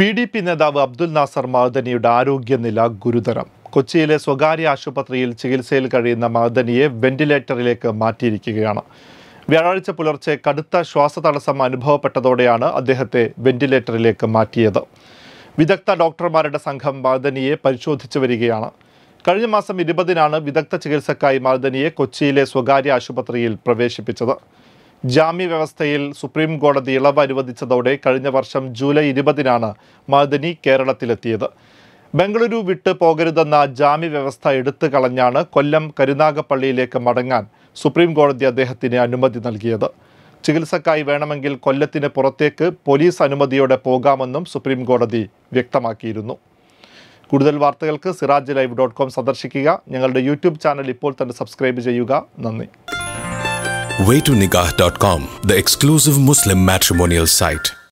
P D P നേതാവ് അബ്ദുൽ നാസർ മാദനിയുടെ ആരോഗ്യനില ഗുരുതരം കൊച്ചിയിലെ സ്വകാര്യ ആശുപത്രിയിൽ ചികിത്സയിൽ കഴിയുന്ന മാദനിയെ വെന്റിലേറ്ററിലേക്ക് മാറ്റിയിരിക്കുകയാണ് വ്യാഴാഴ്ച പുലർച്ചെ കടുത്ത തടസ്സം അനുഭവപ്പെട്ടതോടെയാണ് അദ്ദേഹത്തെ വെന്റിലേറ്ററിലേക്ക് മാറ്റിയത് വിദഗ്ധ ഡോക്ടർമാരുടെ സംഘം മാദനിയെ പരിശോധിച്ചു വരികയാണ് കഴിഞ്ഞ മാസം ഇരുപതിനാണ് വിദഗ്ധ ചികിത്സക്കായി മാദനിയെ കൊച്ചിയിലെ സ്വകാര്യ ആശുപത്രിയിൽ പ്രവേശിപ്പിച്ചത് ജാമ്യവ്യവസ്ഥയിൽ സുപ്രീം കോടതി ഇളവ് അനുവദിച്ചതോടെ കഴിഞ്ഞ വർഷം ജൂലൈ ഇരുപതിനാണ് മദനി കേരളത്തിലെത്തിയത് ബംഗളൂരു വിട്ടു പോകരുതെന്ന ജാമ്യവ്യവസ്ഥ എടുത്തു കളഞ്ഞാണ് കൊല്ലം കരുനാഗപ്പള്ളിയിലേക്ക് മടങ്ങാൻ സുപ്രീം കോടതി അദ്ദേഹത്തിന് അനുമതി നൽകിയത് ചികിത്സക്കായി വേണമെങ്കിൽ കൊല്ലത്തിന് പുറത്തേക്ക് പോലീസ് അനുമതിയോടെ പോകാമെന്നും സുപ്രീം കോടതി വ്യക്തമാക്കിയിരുന്നു കൂടുതൽ വാർത്തകൾക്ക് സിറാജ് ലൈവ് ഡോട്ട് കോം സന്ദർശിക്കുക ഞങ്ങളുടെ യൂട്യൂബ് ചാനൽ ഇപ്പോൾ തന്നെ സബ്സ്ക്രൈബ് ചെയ്യുക നന്ദി WaytoNikah.com, the exclusive Muslim matrimonial site.